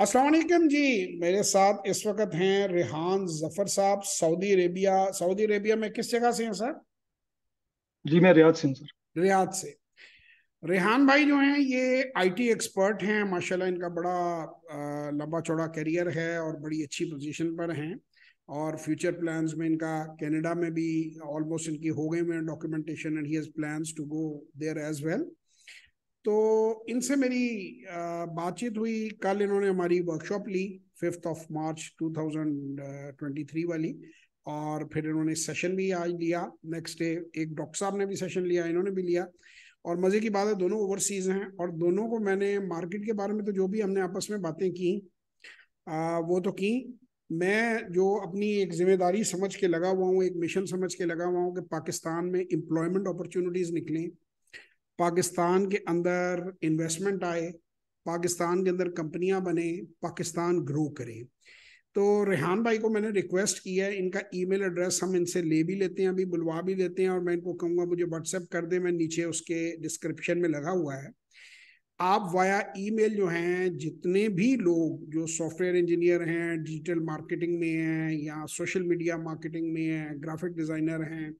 असलकम जी मेरे साथ इस वक्त हैं रिहान जफर साहब सऊदी अरेबिया सऊदी अरेबिया में किस जगह से हैं सर जी मैं रियाज से सर रियाज से रेहान भाई जो हैं ये आईटी एक्सपर्ट हैं माशाल्लाह इनका बड़ा लंबा चौड़ा करियर है और बड़ी अच्छी पोजीशन पर हैं और फ्यूचर प्लान्स में इनका कनाडा में भी ऑलमोस्ट इनकी हो गए हुए documentation and he has plans to go there as well तो इनसे मेरी बातचीत हुई कल इन्होंने हमारी वर्कशॉप ली फिफ्थ ऑफ मार्च 2023 वाली और फिर इन्होंने सेशन भी आज लिया नेक्स्ट डे एक डॉक्टर साहब ने भी सेशन लिया इन्होंने भी लिया और मज़े की बात है दोनों ओवरसीज हैं और दोनों को मैंने मार्केट के बारे में तो जो भी हमने आपस में बातें की आ, वो तो की मैं जो अपनी एक जिम्मेदारी समझ के लगा हुआ हूँ एक मिशन समझ के लगा हुआ हूँ कि पाकिस्तान में एम्प्लॉयमेंट अपॉर्चुनिटीज़ निकलें पाकिस्तान के अंदर इन्वेस्टमेंट आए पाकिस्तान के अंदर कंपनियां बने पाकिस्तान ग्रो करे तो रेहान भाई को मैंने रिक्वेस्ट किया है इनका ईमेल एड्रेस हम इनसे ले भी लेते हैं अभी बुलवा भी लेते हैं और मैं इनको कहूँगा मुझे व्हाट्सएप कर दे मैं नीचे उसके डिस्क्रिप्शन में लगा हुआ है आप वाया ईमेल जो हैं जितने भी लोग जो सॉफ्टवेयर इंजीनियर हैं डिजिटल मार्केटिंग में हैं या सोशल मीडिया मार्केटिंग में हैं ग्राफिक डिज़ाइनर हैं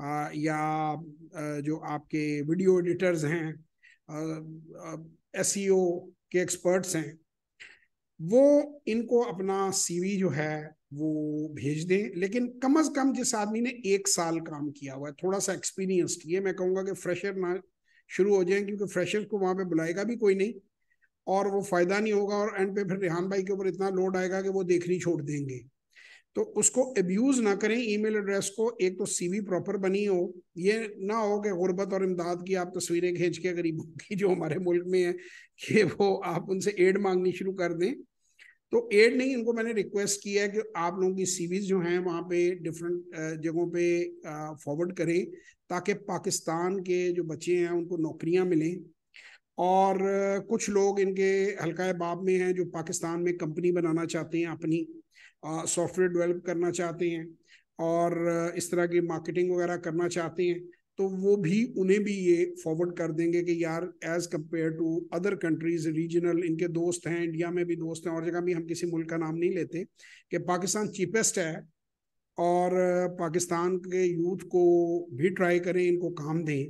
या जो आपके वीडियो एडिटर्स हैं एस e के एक्सपर्ट्स हैं वो इनको अपना सीवी जो है वो भेज दें लेकिन कम अज कम जिस आदमी ने एक साल काम किया हुआ है थोड़ा सा एक्सपीरियंस ये मैं कहूँगा कि फ्रेशर ना शुरू हो जाए क्योंकि फ्रेशर को वहाँ पे बुलाएगा भी कोई नहीं और वो फ़ायदा नहीं होगा और एंड पे फिर रेहान भाई के ऊपर इतना लोड आएगा कि वो देखनी छोड़ देंगे तो उसको अब्यूज ना करें ईमेल एड्रेस को एक तो सीवी प्रॉपर बनी हो ये ना हो कि गुर्बत और इमदाद की आप तस्वीरें खींच के गरीबों की जो हमारे मुल्क में है ये वो आप उनसे एड मांगनी शुरू कर दें तो एड नहीं इनको मैंने रिक्वेस्ट किया है कि आप लोगों की सीवीज जो हैं वहाँ पे डिफरेंट जगहों पे फॉरवर्ड करें ताकि पाकिस्तान के जो बच्चे हैं उनको नौकरियाँ मिलें और कुछ लोग इनके हल्का बाब में हैं जो पाकिस्तान में कंपनी बनाना चाहते हैं अपनी सॉफ्टवेयर डेवलप करना चाहते हैं और इस तरह की मार्केटिंग वगैरह करना चाहते हैं तो वो भी उन्हें भी ये फॉरवर्ड कर देंगे कि यार as compared to other countries regional इनके दोस्त हैं इंडिया में भी दोस्त हैं और जगह भी हम किसी मुल्क का नाम नहीं लेते कि पाकिस्तान चीपेस्ट है और पाकिस्तान के यूथ को भी ट्राई करें इनको काम दें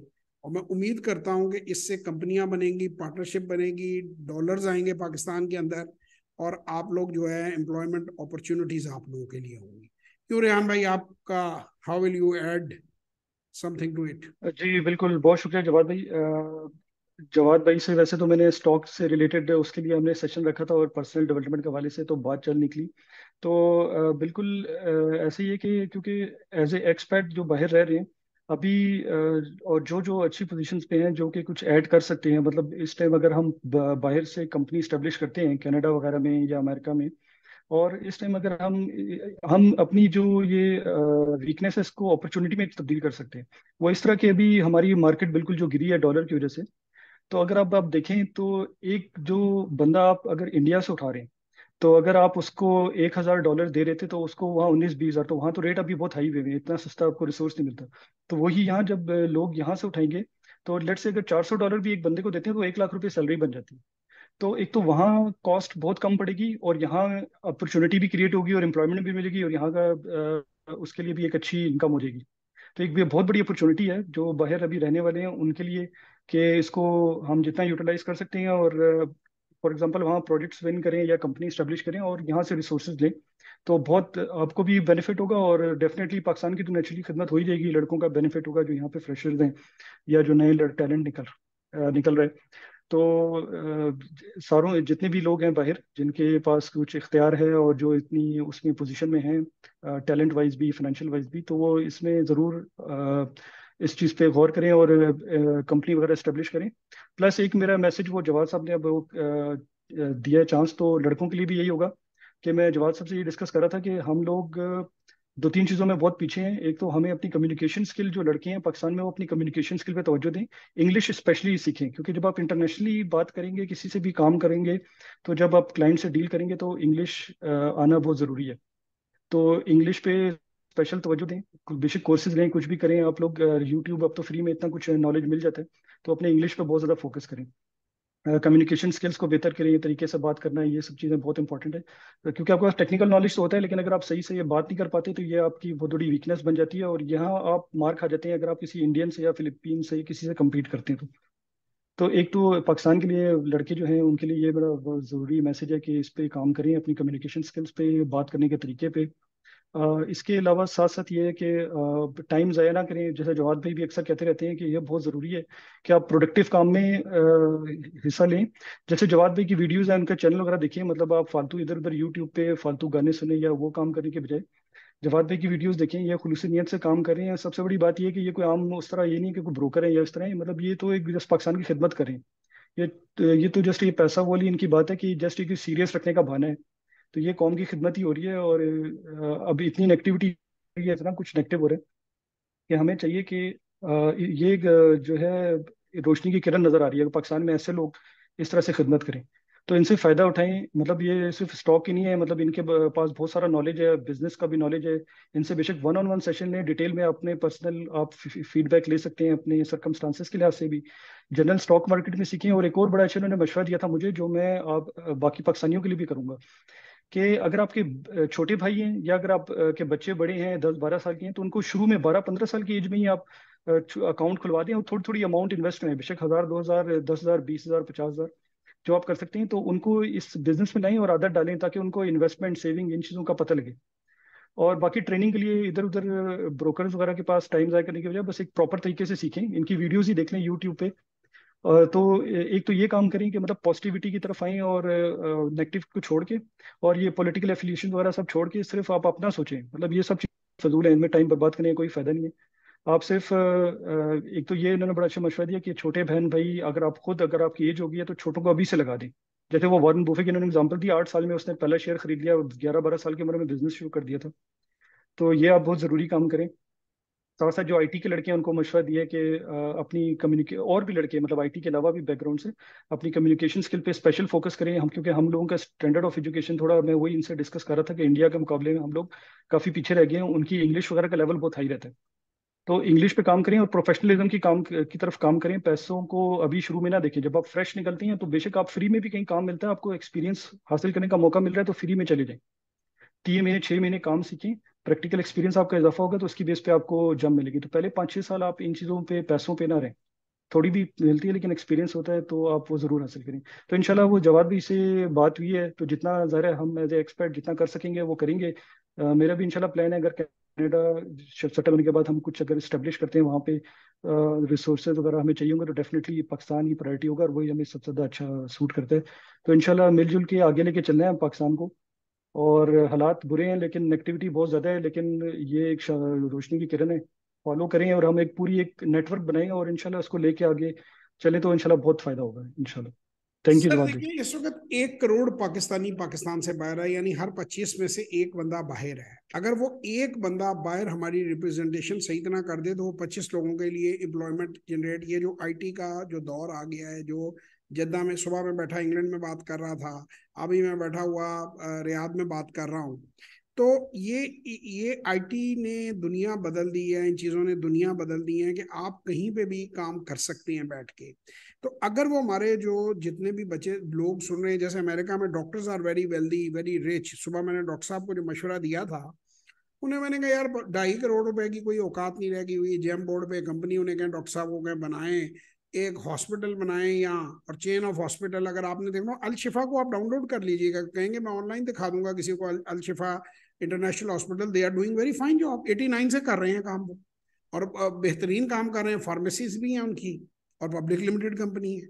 और मैं उम्मीद करता हूँ कि इससे कंपनियाँ बनेंगी पार्टनरशिप बनेगी डॉलर्स आएंगे पाकिस्तान के अंदर और आप लोग जो है एम्प्लॉयमेंट अपॉर्चुनिटीज आप लोगों के लिए होंगी क्यों रेहान भाई आपका how will you add something to it जी बिल्कुल बहुत शुक्रिया जवाब भाई जवाद भाई से वैसे तो मैंने स्टॉक से रिलेटेड उसके लिए हमने सेशन रखा था और पर्सनल डेवलपमेंट के हवाले से तो बात चल निकली तो बिल्कुल ऐसे ही है कि क्योंकि एज ए एक्सपर्ट जो बाहर रह रहे हैं अभी और जो जो अच्छी पोजीशंस पे हैं जो कि कुछ ऐड कर सकते हैं मतलब इस टाइम अगर हम बाहर से कंपनी स्टेब्लिश करते हैं कनाडा वगैरह में या अमेरिका में और इस टाइम अगर हम हम अपनी जो ये वीकनेसेस को अपॉर्चुनिटी में तब्दील कर सकते हैं वो इस तरह की अभी हमारी मार्केट बिल्कुल जो गिरी है डॉलर की वजह से तो अगर आप आप देखें तो एक जो बंदा आप अगर इंडिया से उठा रहे हैं तो अगर आप उसको एक हजार डॉलर दे रहे थे तो उसको वहाँ उन्नीस बीस हजार तो वहाँ तो रेट अभी बहुत हाई हुए हैं इतना सस्ता आपको रिसोर्स नहीं मिलता तो वही यहाँ जब लोग यहाँ से उठाएंगे तो लेट से अगर चार सौ डॉलर भी एक बंदे को देते हैं तो एक लाख रुपये सैलरी बन जाती है तो एक तो वहाँ कॉस्ट बहुत कम पड़ेगी और यहाँ अपॉर्चुनिटी भी क्रिएट होगी और एम्प्लॉयमेंट भी मिलेगी और यहाँ का उसके लिए भी एक अच्छी इनकम हो जाएगी तो एक भी बहुत बड़ी अपॉर्चुनिटी है जो बाहर अभी रहने वाले हैं उनके लिए कि इसको हम जितना यूटिलाइज कर सकते हैं और फॉर एग्जाम्पल वहाँ प्रोजेक्ट्स विन करें या कंपनी स्टेब्लिश करें और यहाँ से रिसोर्सेज लें तो बहुत आपको भी बेनिफिट होगा और डेफिनेटली पाकिस्तान की तो नेचुरली खिदमत हो ही जाएगी लड़कों का बेनिफिट होगा जो यहाँ पे फ्रेशर्स हैं या जो नए टैलेंट निकल निकल रहे तो सारों जितने भी लोग हैं बाहर जिनके पास कुछ इख्तियार है और जो इतनी उसमें पोजीशन में हैं टैलेंट वाइज भी फाइनेंशियल वाइज भी तो वो इसमें ज़रूर इस चीज़ पे गौर करें और कंपनी वगैरह इस्टेब्लिश करें प्लस एक मेरा मैसेज वो जवाब साहब ने अब दिया है चांस तो लड़कों के लिए भी यही होगा कि मैं जवाब साहब से ये डिस्कस कर रहा था कि हम लोग दो तीन चीज़ों में बहुत पीछे हैं एक तो हमें अपनी कम्युनिकेशन स्किल जो लड़के हैं पाकिस्तान में वो अपनी कम्युनिकेशन स्किल पे तोज्जो दें इंग्लिश स्पेशली सीखें क्योंकि जब आप इंटरनेशनली बात करेंगे किसी से भी काम करेंगे तो जब आप क्लाइंट से डील करेंगे तो इंग्लिश आना बहुत ज़रूरी है तो इंग्लिश पे स्पेशल तवज्जो दें बेशक कोर्सेज लें कुछ भी करें आप लोग यूट्यूब अब तो फ्री में इतना कुछ नॉलेज मिल जाता है तो अपने इंग्लिश पर बहुत ज़्यादा फोकस करें कम्युनिकेशन uh, स्किल्स को बेहतर करें ये तरीके से बात करना ये सब चीज़ें बहुत इंपॉर्टेंट है क्योंकि आपके पास टेक्निकल नॉलेज तो होता है लेकिन अगर आप सही से ये बात नहीं कर पाते तो ये आपकी बहुत बड़ी वीकनेस बन जाती है और यहाँ आप मार खा जाते हैं अगर आप किसी इंडियन से या फिलिपीन से किसी से कम्पीट करते हैं तो तो एक तो पाकिस्तान के लिए लड़के जो हैं उनके लिए ये बड़ा ज़रूरी मैसेज है कि इस पर काम करें अपनी कम्युनिकेशन स्किल्स पे बात करने के तरीके पे इसके अलावा साथ साथ ये है कि टाइम ज़ाया ना करें जैसे जवाब भाई भी अक्सर कहते रहते हैं कि यह बहुत ज़रूरी है कि आप प्रोडक्टिव काम में हिस्सा लें जैसे जवाब भाई की वीडियोज़ हैं उनका चैनल वगैरह देखिए मतलब आप फालतू इधर उधर यूट्यूब पे फालतू गाने सुने या वो काम करने के बजाय जवाब भाई की वीडियोज़ देखें या खुलूस नीयत से काम करें या सबसे बड़ी बात यह कि ये कोई आम उस तरह ये नहीं कि कोई ब्रोकर है या इस तरह मतलब ये तो एक जस्ट पाकिस्तान की खिदमत करें ये ये तो जस्ट ये पैसा वाली इनकी बात है कि जस्ट ये सीरियस रखने का बहाना है तो ये कौम की खिदमत ही हो रही है और अब इतनी नेगेटिविटी इतना कुछ नेगेटिव हो रहे हैं कि हमें चाहिए कि ये जो है रोशनी की किरण नजर आ रही है पाकिस्तान में ऐसे लोग इस तरह से खिदमत करें तो इनसे फ़ायदा उठाएं मतलब ये सिर्फ स्टॉक ही नहीं है मतलब इनके पास बहुत सारा नॉलेज है बिजनेस का भी नॉलेज है इनसे बेशक वन ऑन वन सेशन में डिटेल में अपने पर्सनल आप फीडबैक ले सकते हैं अपने सर्कमस्टांसिस के लिहाज से भी जनरल स्टॉक मार्केट में सीखें और एक और बड़ा अच्छा उन्होंने मशवरा दिया था मुझे जो मैं आप बाकी पाकिस्तानियों के लिए भी करूँगा कि अगर आपके छोटे भाई हैं या अगर आप के बच्चे बड़े हैं दस बारह साल के हैं तो उनको शुरू में बारह पंद्रह साल की एज में ही आप अकाउंट खुलवा दें और थोड़ी थोड़ी अमाउंट इन्वेस्ट करें बेशक हज़ार दो हज़ार दस हज़ार बीस हज़ार पचास हज़ार जो आप कर सकते हैं तो उनको इस बिजनेस में लाएं और आदत डालें ताकि उनको इन्वेस्टमेंट सेविंग इन चीज़ों का पता लगे और बाकी ट्रेनिंग के लिए इधर उधर ब्रोकर वगैरह के पास टाइम ज़ाय करने की बजाय बस एक प्रॉपर तरीके से सीखें इनकी वीडियोज़ ही देख लें यूट्यूब पे तो एक तो ये काम करें कि मतलब पॉजिटिविटी की तरफ आएँ और नेगेटिव को छोड़ के और ये पॉलिटिकल एफिलिएशन वगैरह सब छोड़ के सिर्फ आप अपना सोचें मतलब ये सब चीज़ फजूल है इनमें टाइम बर्बाद करने का कोई फ़ायदा नहीं है आप सिर्फ एक तो ये इन्होंने बड़ा अच्छा मशवरा दिया कि छोटे बहन भाई अगर आप खुद अगर आपकी एज होगी तो छोटों को अभी से लगा दें जैसे वो वारन बुफे की इन्होंने एग्जाम्पल दी आठ साल में उसने पहला शेयर खरीद लिया ग्यारह बारह साल की उम्र में बिजनेस शुरू कर दिया था तो ये आप बहुत ज़रूरी काम करें साथ साथ जो आईटी के लड़के हैं उनको मशवरा दिया है कि अपनी कम्युनिके और भी लड़के मतलब आईटी के अलावा भी बैकग्राउंड से अपनी कम्युनिकेशन स्किल पे स्पेशल फोकस करें हम क्योंकि हम लोगों का स्टैंडर्ड ऑफ एजुकेशन थोड़ा मैं वही इनसे डिस्कस कर रहा था कि इंडिया के मुकाबले में हम लोग काफ़ी पीछे रह गए हैं उनकी इंग्लिश वगैरह का लेवल बहुत हाई रहता है तो इंग्लिश पे काम करें और प्रोफेशनलिज्म की काम की तरफ काम करें पैसों को अभी शुरू में ना देखें जब आप फ्रेश निकलते हैं तो बेशक आप फ्री में भी कहीं काम मिलता है आपको एक्सपीरियंस हासिल करने का मौका मिल रहा है तो फ्री में चले जाएं तीन महीने छः महीने काम सीखें प्रैक्टिकल एक्सपीरियंस आपका इजाफा होगा तो उसकी बेस पे आपको जम मिलेगी तो पहले पाँच छः साल आप इन चीज़ों पे पैसों पे ना रहें थोड़ी भी मिलती है लेकिन एक्सपीरियंस होता है तो आप वो ज़रूर हासिल करें तो इनशाला वो जवाब भी से बात हुई है तो जितना ज़रा हम एज ए एक्सपर्ट जितना कर सकेंगे वो करेंगे मेरा भी इनशाला प्लान है अगर कनाडा सेटल होने के बाद हम कुछ अगर इस्टेब्लिश करते हैं वहाँ पे रिसोर्स uh, वगैरह हमें चाहिए होंगे तो डेफिनेटली पाकिस्तान ही प्रायोरिटी होगा और वही हमें सबसे ज़्यादा अच्छा सूट करता है तो इनशाला मिलजुल के आगे लेके चलना हैं पाकिस्तान को और हालात बुरे हैं लेकिन नेगेटिविटी बहुत ज़्यादा है लेकिन ये एक रोशनी की किरण है फॉलो करें और हम एक पूरी एक नेटवर्क बनाएंगे और इनशाला उसको लेके आगे चले तो इनशाला बहुत फायदा होगा इनशाला थैंक यू इस वक्त एक करोड़ पाकिस्तानी पाकिस्तान से बाहर है यानी हर पच्चीस में से एक बंदा बाहर है अगर वो एक बंदा बाहर हमारी रिप्रेजेंटेशन सही तरह कर दे तो वो पच्चीस लोगों के लिए एम्प्लॉयमेंट जनरेट ये जो आईटी का जो दौर आ गया है जो जद्दा में सुबह में बैठा इंग्लैंड में बात कर रहा था अभी मैं बैठा हुआ रियाद में बात कर रहा हूँ तो ये ये आईटी ने दुनिया बदल दी है इन चीज़ों ने दुनिया बदल दी है कि आप कहीं पे भी काम कर सकते हैं बैठ के तो अगर वो हमारे जो जितने भी बच्चे लोग सुन रहे हैं जैसे अमेरिका में doctors are very wealthy very rich सुबह मैंने डॉक्टर साहब को जो मशवरा दिया था उन्हें मैंने कहा यार ढाई करोड़ रुपए की कोई औकात नहीं रह गई हुई जेम बोर्ड पे कंपनी उन्हें कहें डॉक्टर साहब को कहें बनाएं एक हॉस्पिटल बनाए यहाँ और चेन ऑफ हॉस्पिटल अगर आपने देखना अलशिफा को आप डाउनलोड कर लीजिएगा कहेंगे मैं ऑनलाइन दिखा दूंगा किसी को Alshifa international hospital they are doing very fine job at nine से कर रहे हैं काम वो और बेहतरीन काम कर रहे हैं फार्मेसीज भी हैं उनकी और पब्लिक लिमिटेड कंपनी है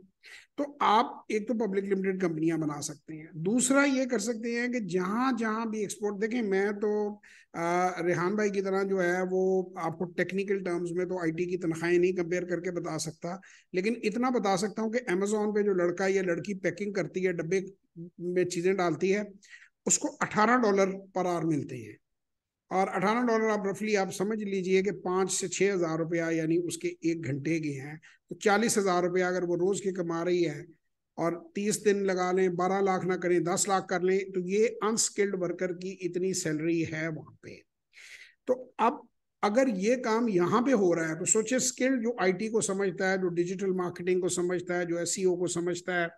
तो आप एक तो पब्लिक लिमिटेड कंपनियां बना सकते हैं दूसरा ये कर सकते हैं कि जहां जहाँ भी एक्सपोर्ट देखें मैं तो रेहान भाई की तरह जो है वो आपको टेक्निकल टर्म्स में तो आईटी की तनख्वाहें नहीं कंपेयर करके बता सकता लेकिन इतना बता सकता हूं कि अमेजोन पे जो लड़का या लड़की पैकिंग करती है डब्बे में चीज़ें डालती है उसको अठारह डॉलर पर आवर मिलते हैं और अठारह डॉलर आप रफली आप समझ लीजिए कि पांच से छह हज़ार रुपया यानी उसके एक घंटे के हैं तो चालीस हज़ार रुपया अगर वो रोज़ के कमा रही है और तीस दिन लगा लें बारह लाख ना करें दस लाख कर लें तो ये अनस्किल्ड वर्कर की इतनी सैलरी है वहां पे तो अब अगर ये काम यहाँ पे हो रहा है तो सोचिए स्किल्ड जो आईटी को समझता है जो डिजिटल मार्केटिंग को समझता है जो एसईओ e को समझता है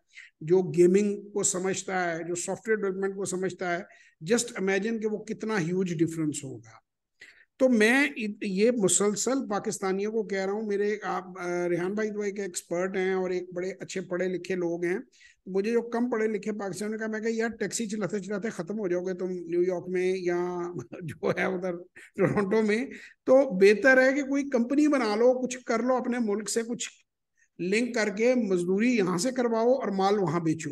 जो गेमिंग को समझता है जो सॉफ्टवेयर डेवलपमेंट को समझता है जस्ट इमेजिन कि वो कितना ह्यूज डिफरेंस होगा तो मैं ये मुसलसल पाकिस्तानियों को कह रहा हूँ मेरे आप रेहान भाई तो एक एक्सपर्ट हैं और एक बड़े अच्छे पढ़े लिखे लोग हैं मुझे जो कम पढ़े लिखे पाकिस्तान ने कहा मैं कह यार टैक्सी चलाते चलाते ख़त्म हो जाओगे तुम न्यूयॉर्क में या जो है उधर टोरंटो में तो बेहतर है कि कोई कंपनी बना लो कुछ कर लो अपने मुल्क से कुछ लिंक करके मजदूरी यहाँ से करवाओ और माल वहाँ बेचो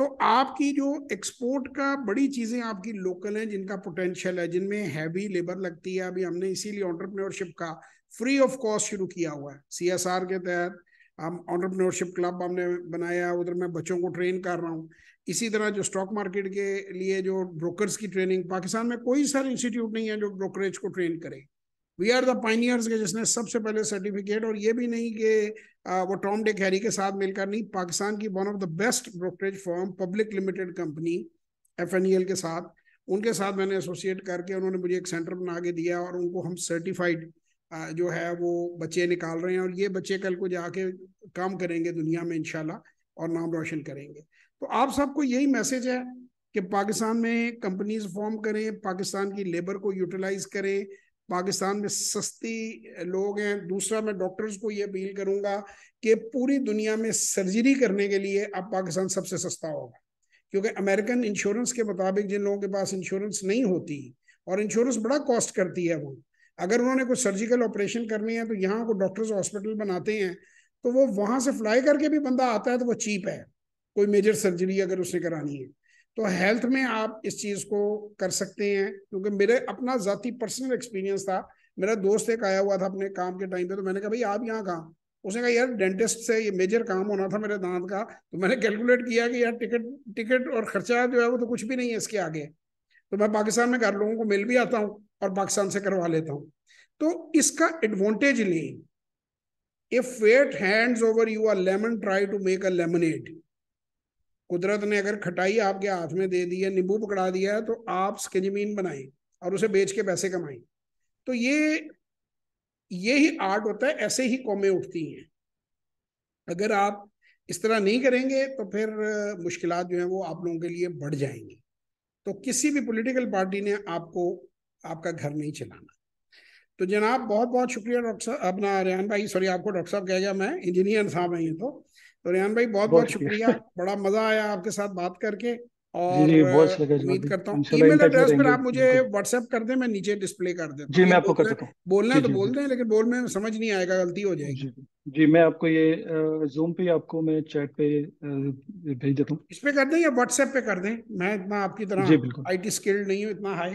तो आपकी जो एक्सपोर्ट का बड़ी चीज़ें आपकी लोकल हैं जिनका पोटेंशियल है जिनमें हैवी लेबर लगती है अभी हमने इसीलिए ऑन्टरप्रनोरशिप का फ्री ऑफ कॉस्ट शुरू किया हुआ है सी के तहत हम ऑन्टरप्रनोरशिप क्लब हमने बनाया उधर मैं बच्चों को ट्रेन कर रहा हूँ इसी तरह जो स्टॉक मार्केट के लिए जो ब्रोकर्स की ट्रेनिंग पाकिस्तान में कोई सर इंस्टीट्यूट नहीं है जो ब्रोकरेज को ट्रेन करे वी आर द पाइनियर्स के जिसने सबसे पहले सर्टिफिकेट और ये भी नहीं कि वो टॉम डे हैरी के साथ मिलकर नहीं पाकिस्तान की one of the best brokerage firm public limited company F के साथ उनके साथ मैंने एसोसिएट करके उन्होंने मुझे एक सेंटर बना के दिया और उनको हम सर्टिफाइड जो है वो बच्चे निकाल रहे हैं और ये बच्चे कल को जाके काम करेंगे दुनिया में इनशाला और नाम रोशन करेंगे तो आप सबको यही मैसेज है कि पाकिस्तान में कंपनीज फॉर्म करें पाकिस्तान की लेबर को यूटिलाइज करें पाकिस्तान में सस्ती लोग हैं दूसरा मैं डॉक्टर्स को ये अपील करूंगा कि पूरी दुनिया में सर्जरी करने के लिए अब पाकिस्तान सबसे सस्ता होगा क्योंकि अमेरिकन इंश्योरेंस के मुताबिक जिन लोगों के पास इंश्योरेंस नहीं होती और इंश्योरेंस बड़ा कॉस्ट करती है वो अगर उन्होंने कोई सर्जिकल ऑपरेशन करनी है तो यहाँ को डॉक्टर्स हॉस्पिटल बनाते हैं तो वो वहाँ से फ्लाई करके भी बंदा आता है तो वो चीप है कोई मेजर सर्जरी अगर उसने करानी है तो हेल्थ में आप इस चीज़ को कर सकते हैं क्योंकि मेरे अपना ज़ाती पर्सनल एक्सपीरियंस था मेरा दोस्त एक आया हुआ था अपने काम के टाइम पे तो मैंने कहा भाई आप यहाँ कहाँ उसने कहा यार डेंटिस्ट से ये मेजर काम होना था मेरे दांत का तो मैंने कैलकुलेट किया कि यार टिकट टिकट और खर्चा जो है वो तो कुछ भी नहीं है इसके आगे तो मैं पाकिस्तान में घर लोगों को मिल भी आता हूँ और पाकिस्तान से करवा लेता हूँ तो इसका एडवांटेज लें if fate hands over you are lemon try to make a lemonade कुदरत ने अगर खटाई आपके हाथ में दे दी है नींबू पकड़ा दिया है तो आप स्किजमीन बनाए और उसे बेच के पैसे कमाएं तो ये ये ही आर्ट होता है ऐसे ही कौमें उठती हैं अगर आप इस तरह नहीं करेंगे तो फिर मुश्किल जो हैं वो आप लोगों के लिए बढ़ जाएंगी तो किसी भी पॉलिटिकल पार्टी ने आपको आपका घर नहीं चलाना तो जनाब बहुत बहुत शुक्रिया डॉक्टर साहब अपना रेहान भाई सॉरी आपको डॉक्टर साहब कह गया मैं इंजीनियर साहब हैं तो तो रेहान भाई बहुत बहुत शुक्रिया बड़ा मजा आया आपके साथ बात करके और उम्मीद करता हूँ ईमेल एड्रेस पर आप मुझे व्हाट्सएप कर दें मैं नीचे डिस्प्ले कर देता जी मैं आपको कर देता हूँ तो बोलना है तो बोल दें लेकिन बोल में समझ नहीं आएगा गलती हो जाएगी जी मैं आपको ये जूम पे आपको मैं चैट पे भेज देता हूँ इस पे कर दें या व्हाट्सएप पे कर दें मैं इतना आपकी तरह आईटी स्किल्ड नहीं हूँ इतना हाई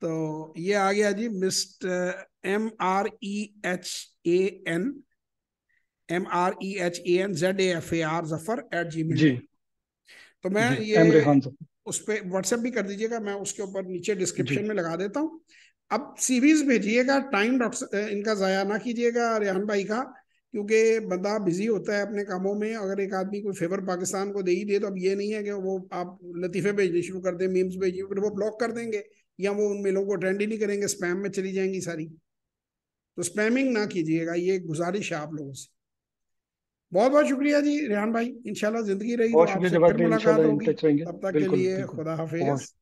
तो ये आ गया जी mister M R E H A N M R E H A N Z A F A R Zafar at Gmail तो मैं जी, ये उस पर व्हाट्सएप भी कर दीजिएगा मैं उसके ऊपर नीचे डिस्क्रिप्शन में लगा देता हूँ अब सीरीज भेजिएगा टाइम डॉक्टर इनका ज़ाया ना कीजिएगा रेहान भाई का क्योंकि बंदा बिजी होता है अपने कामों में अगर एक आदमी कोई फेवर पाकिस्तान को दे ही दे तो अब ये नहीं है कि वो आप लतीफ़े भेजने शुरू कर दें मीम्स भेजिए फिर वो ब्लॉक कर देंगे या वो उन मेलों को अटेंड ही नहीं करेंगे स्पैम में चली जाएंगी सारी तो स्पैमिंग ना कीजिएगा ये गुजारिश है आप लोगों से बहुत बहुत शुक्रिया जी रेहान भाई इंशाल्लाह जिंदगी रही तो मुलाकात होगी तब तक के लिए खुदा हाफिज